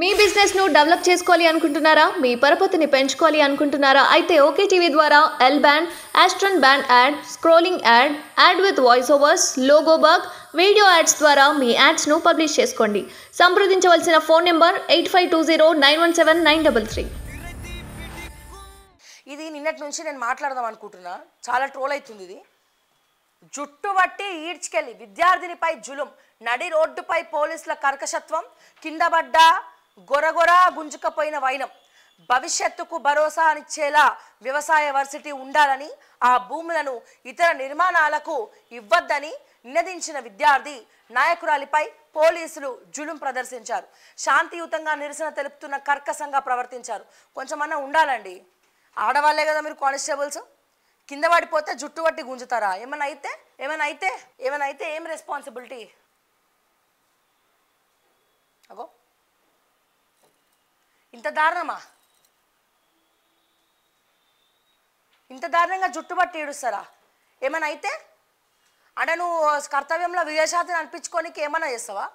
మీ బిజినెస్ను డెవలప్ చేసుకోవాలి అనుకుంటున్నారా మీ పరపతిని పెంచుకోవాలి అనుకుంటున్నారా అయితే ఓకే టీవీ ద్వారా ఎల్ బ్యాండ్ యాస్ట్రన్ band ad scrolling ad ad with voice overs logo బర్గ్ వీడియో యాడ్స్ ద్వారా మీ యాడ్స్ను పబ్లిష్ చేసుకోండి సంప్రదించవలసిన phone number eight five two zero nine one seven nine double three ఇది నిన్నటి నుంచి నేను మాట్లాడదాం అనుకుంటున్నా చాలా ట్రోల్ అవుతుంది ఇది జుట్టు బట్టి ఈడ్చుకెళ్ళి విద్యార్థినిపై జులుం నడి రోడ్డుపై పోలీసుల కర్కశత్వం కింద పడ్డా గొరగొరా గుంజుకపోయిన వైనం భవిష్యత్తుకు భరోసా అనిచ్చేలా వ్యవసాయ వర్సిటీ ఉండాలని ఆ భూములను ఇతర నిర్మాణాలకు ఇవ్వద్దని నినదించిన విద్యార్థి నాయకురాలిపై పోలీసులు జులుం ప్రదర్శించారు శాంతియుతంగా నిరసన తెలుపుతున్న కర్కశంగా ప్రవర్తించారు కొంచెమన్నా ఉండాలండి ఆడవాళ్లే కదా మీరు కానిస్టేబుల్స్ కింద పడిపోతే జుట్టు పట్టి గుంజుతారా ఏమైనా అయితే ఏమైనా అయితే ఏమైనా అయితే ఏం రెస్పాన్సిబిలిటీ అగో ఇంత దారుణమా ఇంత దారుణంగా జుట్టుబట్టి ఏడుస్తారా ఏమైనా అయితే అంటే నువ్వు కర్తవ్యంలో విదేశాతిని అనిపించుకోనికి ఏమైనా చేస్తావా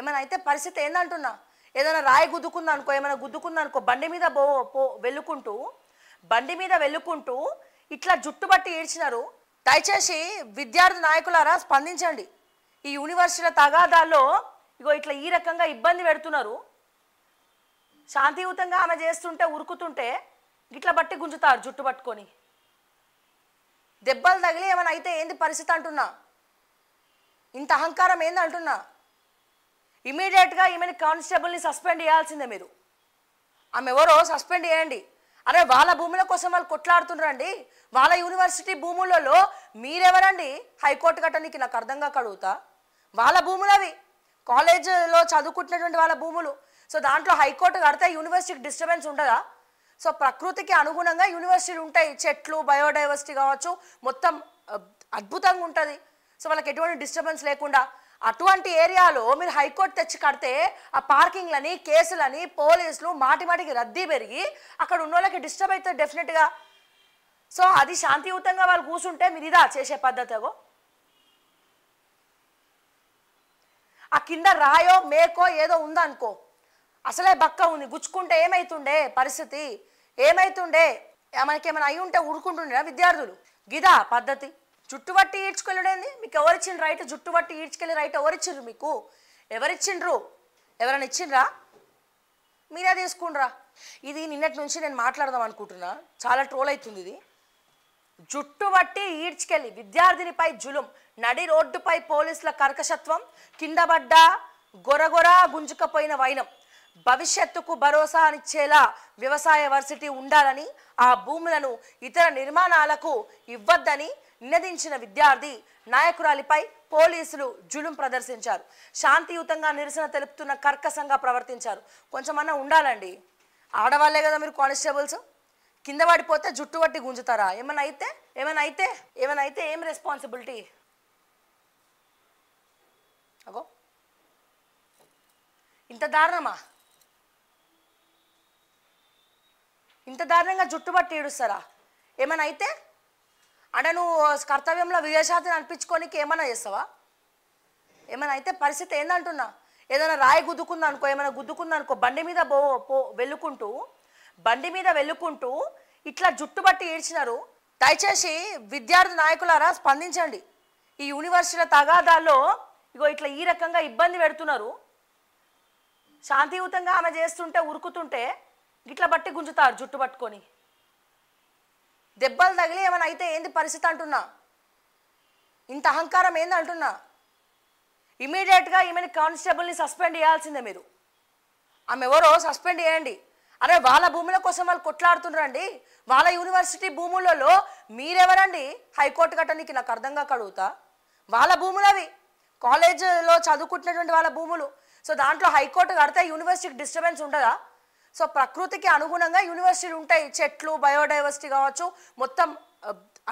ఏమైనా అయితే పరిస్థితి ఏందంటున్నా ఏదైనా రాయి గుద్దుకుందా అనుకో ఏమైనా గుద్దుకుందా అనుకో బండి మీద పో పో వెళ్ళుకుంటూ బండి మీద వెళ్ళుకుంటూ ఇట్లా జుట్టుబట్టి ఏడ్చినారు దయచేసి విద్యార్థి నాయకులారా స్పందించండి ఈ యూనివర్సిటీల తగాదాల్లో ఇగో ఇట్లా ఈ రకంగా ఇబ్బంది పెడుతున్నారు శాంతియుతంగా ఆమె చేస్తుంటే ఉరుకుతుంటే గిట్ల బట్టి గుంజుతారు జుట్టు పట్టుకొని దెబ్బలు తగిలి ఏమైనా అయితే ఏంది పరిస్థితి అంటున్నా ఇంత అహంకారం ఏంది అంటున్నా ఇమీడియట్గా ఈమెని కానిస్టేబుల్ని సస్పెండ్ చేయాల్సిందే మీరు ఆమె ఎవరో సస్పెండ్ చేయండి అరే వాళ్ళ భూముల కోసం వాళ్ళు కొట్లాడుతున్నారండి వాళ్ళ యూనివర్సిటీ భూములలో మీరెవరండి హైకోర్టు గట్టనికి నాకు అర్థంగా కడుగుతా వాళ్ళ భూములవి కాలేజీలో చదువుకుంటున్నటువంటి వాళ్ళ భూములు సో దాంట్లో హైకోర్టు కడితే యూనివర్సిటీకి డిస్టర్బెన్స్ ఉండదా సో ప్రకృతికి అనుగుణంగా యూనివర్సిటీలు ఉంటాయి చెట్లు బయోడైవర్సిటీ కావచ్చు మొత్తం అద్భుతంగా ఉంటుంది సో వాళ్ళకి ఎటువంటి డిస్టర్బెన్స్ లేకుండా అటువంటి ఏరియాలో మీరు హైకోర్టు తెచ్చి కడితే ఆ పార్కింగ్లని కేసులని పోలీసులు మాటిమాటికి రద్దీ పెరిగి అక్కడ ఉన్న వాళ్ళకి డిస్టర్బ్ అవుతుంది డెఫినెట్గా సో అది శాంతియుతంగా వాళ్ళు కూర్చుంటే మీరు ఇదా చేసే పద్ధతి ఆ కింద రాయో మేకో ఏదో ఉందనుకో అసలే బక్క ఉంది గుచ్చుకుంటే ఏమైతుండే పరిస్థితి ఏమైతుండే మనకేమైనా అయి ఉంటే ఉడుకుంటుండే విద్యార్థులు గిదా పద్ధతి జుట్టు పట్టి ఈడ్చుకెళ్ళడేంది మీకు ఎవరిచ్చిన రైట్ జుట్టు పట్టి ఈడ్చుకెళ్ళి రైట్ ఎవరిచ్చిండ్రు మీకు ఎవరిచ్చిండ్రు ఎవరైనా ఇచ్చిండ్రా మీరే తీసుకుండ్రా ఇది నిన్నటి నుంచి నేను మాట్లాడదాం అనుకుంటున్నా చాలా ట్రోల్ అవుతుంది ఇది జుట్టు బట్టి ఈడ్చుకెళ్ళి విద్యార్థినిపై జులుం నడి రోడ్డుపై పోలీసుల కర్కశత్వం కిందబడ్డ గొరగొర గుంజుకపోయిన వైనం భవిష్యత్తుకు భరోసా అనిచ్చేలా వ్యవసాయ వర్సిటీ ఉండాలని ఆ భూములను ఇతర నిర్మాణాలకు ఇవ్వద్దని నినదించిన విద్యార్థి నాయకురాలిపై పోలీసులు జులుం ప్రదర్శించారు శాంతియుతంగా నిరసన తెలుపుతున్న కర్కశంగా ప్రవర్తించారు కొంచెమన్నా ఉండాలండి ఆడవాళ్లే కదా మీరు కానిస్టేబుల్స్ కింద పడిపోతే జుట్టు పట్టి గుంజుతారా ఏమైనా అయితే ఏమైనా అయితే ఏమైనా అయితే ఏం రెస్పాన్సిబిలిటీ అగో ఇంత దారుణమా ఇంత దారుణంగా జుట్టుబట్టి ఏడుస్తారా ఏమైనా అయితే అంటే నువ్వు కర్తవ్యంలో విదేశాతిని అనిపించుకోనికి ఏమైనా చేస్తావా ఏమైనా అయితే పరిస్థితి ఏందంటున్నా ఏదైనా రాయి గుద్దుకుంది అనుకో ఏమైనా గుద్దుకుంది అనుకో బండి మీద పో పో వెళ్ళుకుంటూ బండి మీద వెళ్ళుకుంటూ ఇట్లా జుట్టు బట్టి ఏడ్చినారు దయచేసి విద్యార్థి నాయకులారా స్పందించండి ఈ యూనివర్సిటీల తగాదాల్లో ఇగో ఇట్లా ఈ రకంగా ఇబ్బంది పెడుతున్నారు శాంతియుతంగా ఆమె చేస్తుంటే ఉరుకుతుంటే ఇట్లా బట్టి గుంజుతారు జుట్టు పట్టుకొని దెబ్బలు తగిలి ఏమైనా అయితే ఏంది పరిస్థితి అంటున్నా ఇంత అహంకారం ఏంది అంటున్నా ఇమీడియట్గా ఈమెని కానిస్టేబుల్ని సస్పెండ్ చేయాల్సిందే మీరు ఆమె ఎవరో సస్పెండ్ చేయండి అరే వాళ్ళ భూముల కోసం వాళ్ళు కొట్లాడుతున్నారండి వాళ్ళ యూనివర్సిటీ భూములలో మీరెవరండి హైకోర్టు కట్టడానికి నాకు అర్థంగా కడుగుతా వాళ్ళ భూములు అవి కాలేజీలో చదువుకుంటున్నటువంటి వాళ్ళ భూములు సో దాంట్లో హైకోర్టు కడితే యూనివర్సిటీకి డిస్టర్బెన్స్ ఉండదా సో ప్రకృతికి అనుగుణంగా యూనివర్సిటీలు ఉంటాయి చెట్లు బయోడైవర్సిటీ కావచ్చు మొత్తం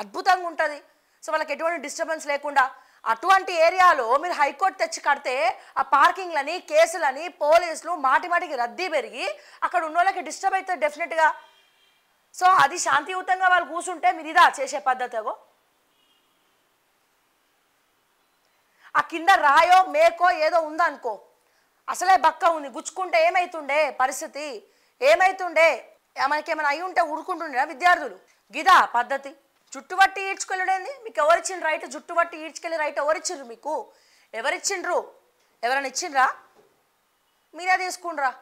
అద్భుతంగా ఉంటుంది సో వాళ్ళకి ఎటువంటి డిస్టర్బెన్స్ లేకుండా అటువంటి ఏరియాలో మీరు హైకోర్టు తెచ్చి కడితే ఆ పార్కింగ్లని కేసులని పోలీసులు మాటి మాటికి రద్దీ పెరిగి అక్కడ ఉన్న వాళ్ళకి డిస్టర్బ్ అవుతుంది డెఫినెట్గా సో అది శాంతియుతంగా వాళ్ళు కూర్చుంటే మీరు ఇదా చేసే పద్ధతిగో ఆ కింద రాయో మేకో ఏదో ఉందనుకో అసలే బక్క ఉంది గుచ్చుకుంటే ఏమైతుండే పరిస్థితి ఏమైతుండే మనకి ఏమైనా అయి ఉంటే ఉడుకుంటుండే విద్యార్థులు గిదా పద్ధతి జుట్టు పట్టి ఈడ్చుకెళ్ళడేంది మీకు ఎవరిచ్చిన రైట్ జుట్టు పట్టి ఈడ్చుకెళ్ళి రైట్ ఎవరిచ్చిండ్రు మీకు ఎవరిచ్చిండ్రు ఎవరైనా ఇచ్చిండ్రా మీరే తీసుకుండ్రా